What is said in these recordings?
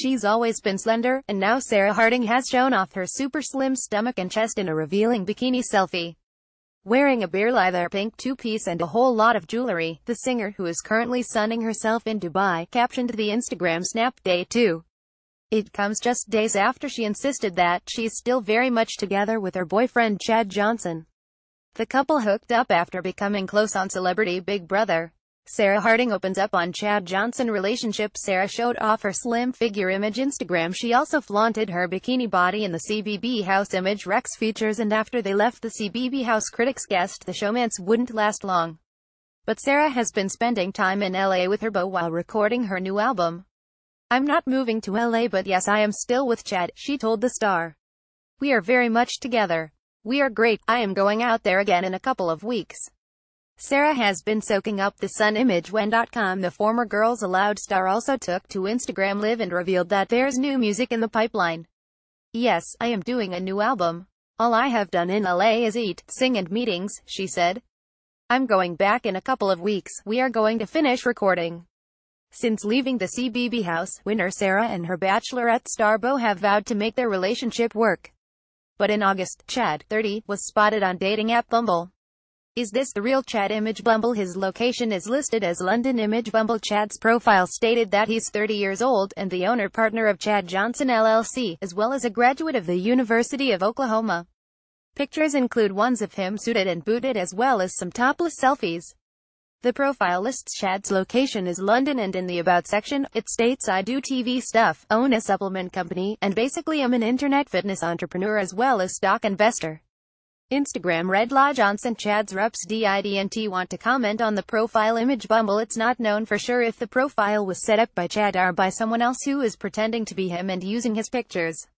She's always been slender, and now Sarah Harding has shown off her super slim stomach and chest in a revealing bikini selfie. Wearing a beer leather pink two-piece and a whole lot of jewelry, the singer who is currently sunning herself in Dubai captioned the Instagram snap day 2. It comes just days after she insisted that she's still very much together with her boyfriend Chad Johnson. The couple hooked up after becoming close on Celebrity Big Brother, Sarah Harding opens up on Chad Johnson relationship Sarah showed off her slim figure image Instagram she also flaunted her bikini body in the CBB house image Rex features and after they left the CBB house critics guessed the showmance wouldn't last long. But Sarah has been spending time in LA with her beau while recording her new album. I'm not moving to LA but yes I am still with Chad, she told the star. We are very much together. We are great, I am going out there again in a couple of weeks. Sarah has been soaking up the Sun image when.com the former Girls Aloud star also took to Instagram Live and revealed that there's new music in the pipeline. Yes, I am doing a new album. All I have done in LA is eat, sing and meetings, she said. I'm going back in a couple of weeks, we are going to finish recording. Since leaving the CBB house, winner Sarah and her bachelorette star Bo have vowed to make their relationship work. But in August, Chad, 30, was spotted on dating app Bumble. Is this the real Chad Image Bumble? His location is listed as London Image Bumble. Chad's profile stated that he's 30 years old and the owner-partner of Chad Johnson LLC, as well as a graduate of the University of Oklahoma. Pictures include ones of him suited and booted as well as some topless selfies. The profile lists Chad's location as London and in the About section, it states I do TV stuff, own a supplement company, and basically am an internet fitness entrepreneur as well as stock investor. Instagram Red Law Johnson Chad's reps didnt want to comment on the profile image Bumble It's not known for sure if the profile was set up by Chad or by someone else who is pretending to be him and using his pictures.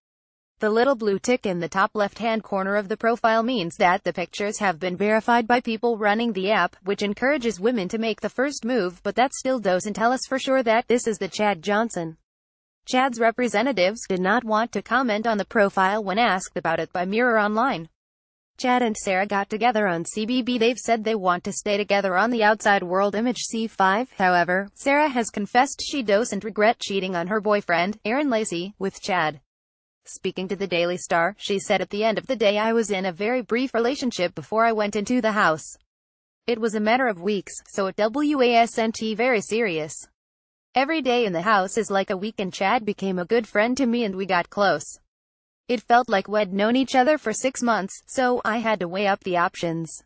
The little blue tick in the top left-hand corner of the profile means that the pictures have been verified by people running the app, which encourages women to make the first move but that still doesn't tell us for sure that this is the Chad Johnson. Chad's representatives did not want to comment on the profile when asked about it by Mirror Online. Chad and Sarah got together on CBB they've said they want to stay together on the outside world image C5, however, Sarah has confessed she doesn't regret cheating on her boyfriend, Aaron Lacey, with Chad. Speaking to the Daily Star, she said at the end of the day I was in a very brief relationship before I went into the house. It was a matter of weeks, so at WASNT very serious. Every day in the house is like a week and Chad became a good friend to me and we got close. It felt like we'd known each other for six months, so I had to weigh up the options.